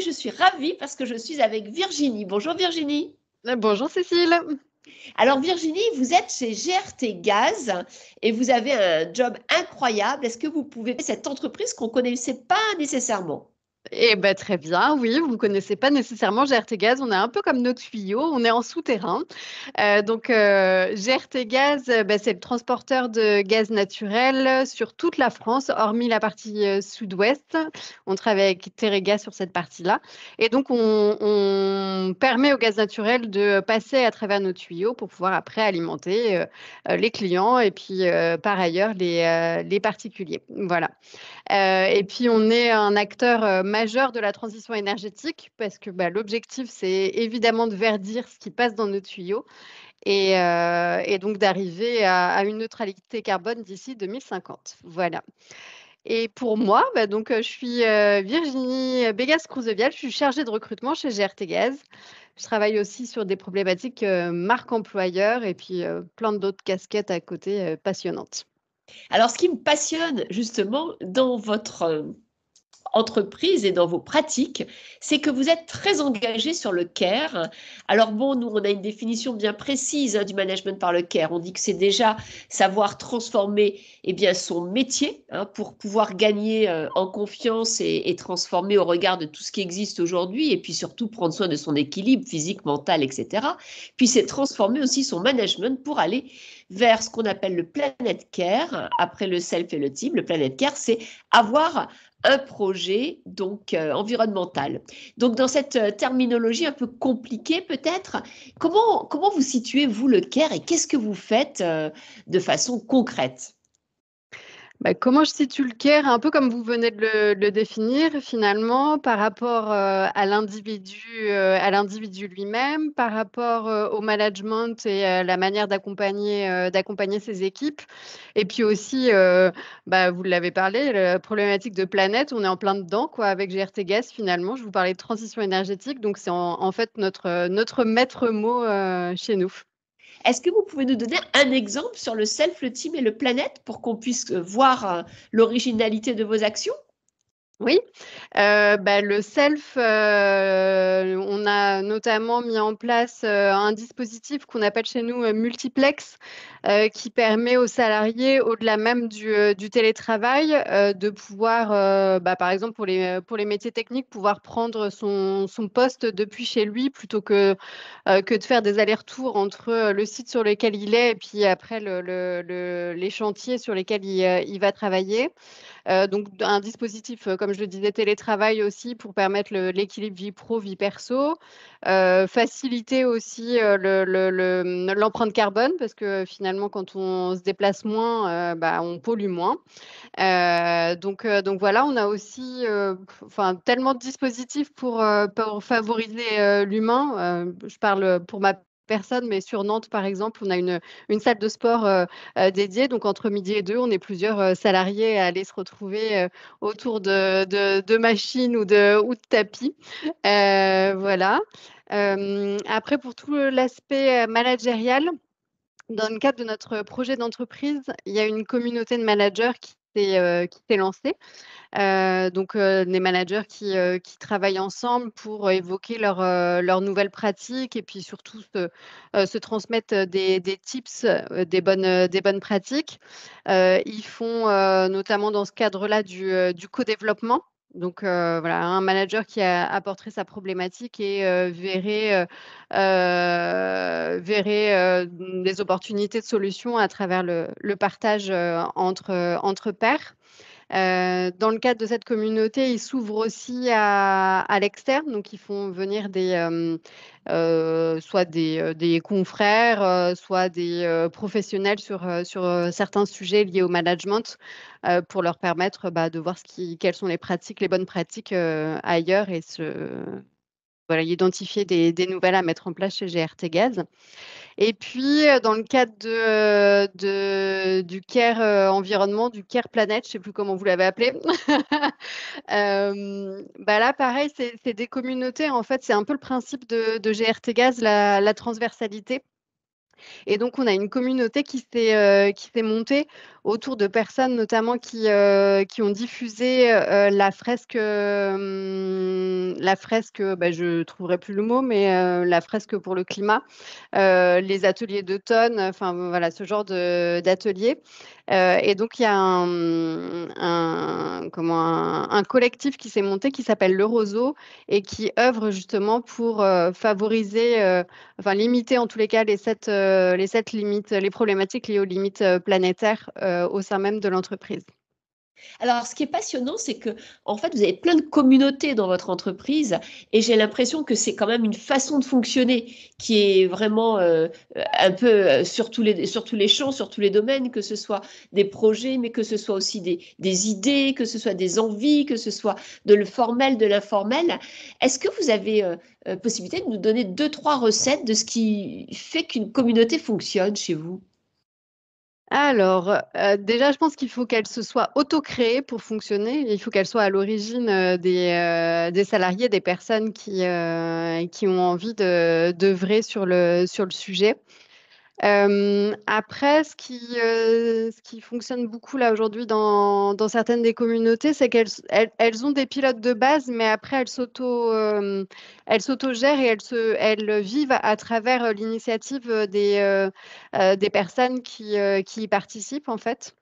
je suis ravie parce que je suis avec Virginie. Bonjour Virginie. Euh, bonjour Cécile. Alors Virginie, vous êtes chez GRT Gaz et vous avez un job incroyable. Est-ce que vous pouvez cette entreprise qu'on ne connaissait pas nécessairement eh ben, très bien, oui, vous ne connaissez pas nécessairement GRT Gaz, on est un peu comme nos tuyaux, on est en souterrain. Euh, donc euh, GRT Gaz, euh, ben, c'est le transporteur de gaz naturel sur toute la France, hormis la partie sud-ouest. On travaille avec Terrega sur cette partie-là. Et donc on, permet au gaz naturel de passer à travers nos tuyaux pour pouvoir après alimenter les clients et puis par ailleurs les, les particuliers. Voilà. et puis on est un acteur majeur de la transition énergétique parce que bah, l'objectif, c'est évidemment de verdir ce qui passe dans nos tuyaux euh, et, donc d'arriver à, une neutralité carbone d'ici 2050. Voilà. Et pour moi, bah, donc, euh, je suis euh, Virginie Bégas-Crouzevial, je suis chargée de recrutement chez GRT Gaz. Je travaille aussi sur des problématiques marque employeur et puis plein d'autres casquettes à côté passionnantes. Alors, ce qui me passionne justement dans votre entreprise et dans vos pratiques, c'est que vous êtes très engagé sur le care. Alors bon, nous, on a une définition bien précise hein, du management par le care. On dit que c'est déjà savoir transformer eh bien, son métier hein, pour pouvoir gagner euh, en confiance et, et, transformer au regard de tout ce qui existe aujourd'hui et puis surtout prendre soin de son équilibre physique, mental, etc. Puis c'est transformer aussi son management pour aller vers ce qu'on appelle le planet care, après le self et le team. Le planet care, c'est avoir un projet donc euh, environnemental. Donc dans cette euh, terminologie un peu compliquée peut-être, comment, comment vous situez-vous le CARE et qu'est-ce que vous faites euh, de façon concrète bah, comment je situe le care Un peu comme vous venez de le, définir finalement par rapport euh, à l'individu, euh, à l'individu lui-même, par rapport euh, au management et la manière d'accompagner, d'accompagner ses équipes. Et puis aussi, bah, vous l'avez parlé, la problématique de planète, on est en plein dedans quoi avec GRT Gas finalement. Je vous parlais de transition énergétique, donc c'est en, en fait notre notre maître mot chez nous. Est-ce que vous pouvez nous donner un exemple sur le self, le team et le planète pour qu'on puisse euh, voir euh, l'originalité de vos actions oui, euh, bah, le self, euh, on a notamment mis en place euh, un dispositif qu'on appelle chez nous multiplex, qui permet aux salariés, au-delà même du, télétravail, de pouvoir, bah, par exemple pour les, pour les métiers techniques, pouvoir prendre son, poste depuis chez lui plutôt que, de faire des allers-retours entre le site sur lequel il est et puis après les chantiers sur lesquels il va travailler. Euh, donc un dispositif, euh, comme je le disais, télétravail aussi pour permettre l'équilibre vie pro-vie perso, euh, faciliter aussi l'empreinte le, carbone parce que finalement quand on se déplace moins, bah, on pollue moins. donc, donc voilà, on a aussi enfin, tellement de dispositifs pour, pour favoriser l'humain. je parle pour ma personnes, mais sur Nantes, par exemple, on a une, salle de sport euh, euh, dédiée. Donc, entre midi et deux, on est plusieurs euh, salariés à aller se retrouver autour de, machines ou de, ou de tapis. voilà. après, pour tout l'aspect managérial, dans le cadre de notre projet d'entreprise, il y a une communauté de managers qui euh, qui s'est lancé. Euh, donc, euh, des managers qui, qui, travaillent ensemble pour évoquer leurs nouvelles pratiques et puis surtout se, se transmettre des, tips, des bonnes, des bonnes pratiques. ils font notamment dans ce cadre-là du, du co-développement donc euh, voilà, un manager qui a apporterait sa problématique et euh, verrait, euh, des opportunités de solutions à travers le, partage entre pairs. Euh, dans le cadre de cette communauté, ils s'ouvrent aussi à, l'externe, donc ils font venir des, euh, euh, soit des, confrères, soit des professionnels sur, sur certains sujets liés au management pour leur permettre bah, de voir ce qui, quelles sont les pratiques, les bonnes pratiques ailleurs et se, identifier des, nouvelles à mettre en place chez GRT Gaz. Et puis, euh, dans le cadre de, euh, du CARE euh, environnement, du CARE planète, je ne sais plus comment vous l'avez appelé, bah là, pareil, c'est des communautés. En fait, c'est un peu le principe de, de GRT Gaz, la, transversalité. Et donc, on a une communauté qui s'est montée autour de personnes notamment qui, euh, qui ont diffusé euh, la fresque, hum, la fresque, bah, je trouverai plus le mot, mais euh, la fresque pour le climat, les ateliers d'automne, enfin voilà, ce genre d'ateliers. et donc il y a un, comment, collectif qui s'est monté qui s'appelle Le Roseau et qui œuvre justement pour favoriser, enfin limiter en tous les cas les sept, les sept limites, les problématiques liées aux limites planétaires euh, au sein même de l'entreprise. Alors, ce qui est passionnant, c'est que, en fait, vous avez plein de communautés dans votre entreprise et j'ai l'impression que c'est quand même une façon de fonctionner qui est vraiment euh, un peu euh, sur tous, les, sur tous les champs, sur tous les domaines, que ce soit des projets, mais que ce soit aussi des, idées, que ce soit des envies, que ce soit de le formel, de l'informel. Est-ce que vous avez possibilité de nous donner deux, trois recettes de ce qui fait qu'une communauté fonctionne chez vous alors, euh, déjà, je pense qu'il faut qu'elle se soit auto-créée pour fonctionner. Il faut qu'elle soit à l'origine euh, euh, des, salariés, des personnes qui, ont envie d'œuvrer de, sur le sujet après, ce qui, fonctionne beaucoup là aujourd'hui dans, certaines des communautés, c'est qu'elles elles, ont des pilotes de base, mais après elles s'auto, s'autogèrent et elles, se, elles vivent à travers l'initiative des, personnes qui, qui y participent en fait.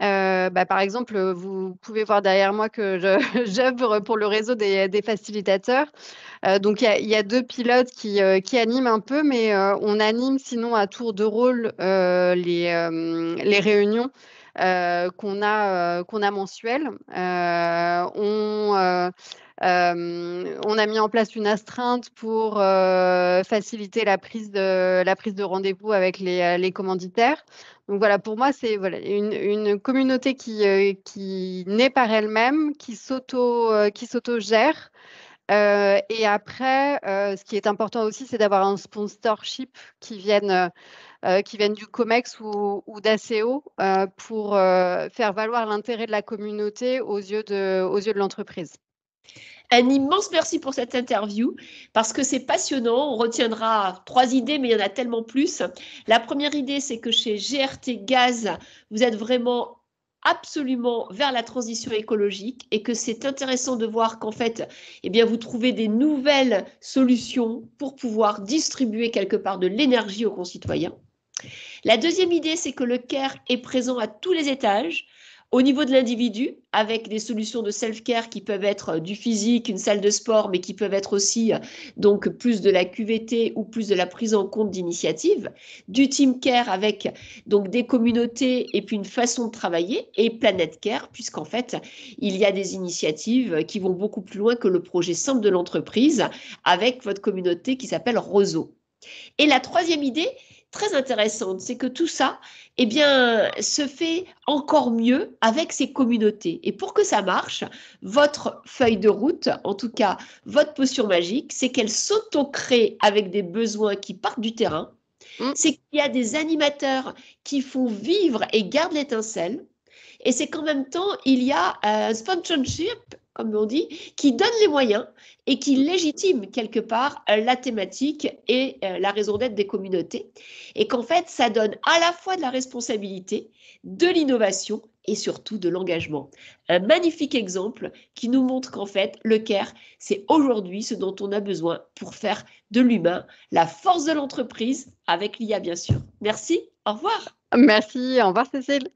Euh, bah, par exemple, euh, vous pouvez voir derrière moi que j'œuvre pour le réseau des, facilitateurs. Euh, donc, il y, a deux pilotes qui, qui, animent un peu, mais on anime sinon à tour de rôle les, les réunions. qu'on a qu'on a mensuelles. on euh, on a mis en place une astreinte pour euh, faciliter la prise de, la prise de rendez-vous avec les, euh, commanditaires. Donc voilà, pour moi, c'est une, communauté qui, qui naît par elle-même, qui s'auto-gère. et après, ce qui est important aussi, c'est d'avoir un sponsorship qui vienne, qui du COMEX ou, ou d'ACO pour faire valoir l'intérêt de la communauté aux yeux de, aux yeux de l'entreprise. Un immense merci pour cette interview parce que c'est passionnant. On retiendra trois idées, mais il y en a tellement plus. La première idée, c'est que chez GRT Gaz, vous êtes vraiment absolument vers la transition écologique et que c'est intéressant de voir qu'en fait, eh bien, vous trouvez des nouvelles solutions pour pouvoir distribuer quelque part de l'énergie aux concitoyens. La deuxième idée, c'est que le CARE est présent à tous les étages au niveau de l'individu, avec des solutions de self-care qui peuvent être euh, du physique, une salle de sport, mais qui peuvent être aussi euh, donc plus de la QVT ou plus de la prise en compte d'initiatives, du team care avec donc des communautés et puis une façon de travailler et Planet Care puisqu'en fait il y a des initiatives qui vont beaucoup plus loin que le projet simple de l'entreprise avec votre communauté qui s'appelle Roseau. Et la troisième idée, très intéressante, c'est que tout ça, eh bien, se fait encore mieux avec ces communautés. Et pour que ça marche, votre feuille de route, en tout cas votre potion magique, c'est qu'elle s'auto-crée avec des besoins qui partent du terrain. Mm. C'est qu'il y a des animateurs qui font vivre et gardent l'étincelle. Et c'est qu'en même temps, il y a euh, un sponsorship comme on dit, qui donne les moyens et qui légitime quelque part euh, la thématique et euh, la raison d'être des communautés. Et qu'en fait, ça donne à la fois de la responsabilité, de l'innovation et surtout de l'engagement. Un magnifique exemple qui nous montre qu'en fait, le CARE, c'est aujourd'hui ce dont on a besoin pour faire de l'humain la force de l'entreprise, avec l'IA bien sûr. Merci, au revoir. Merci, au revoir Cécile.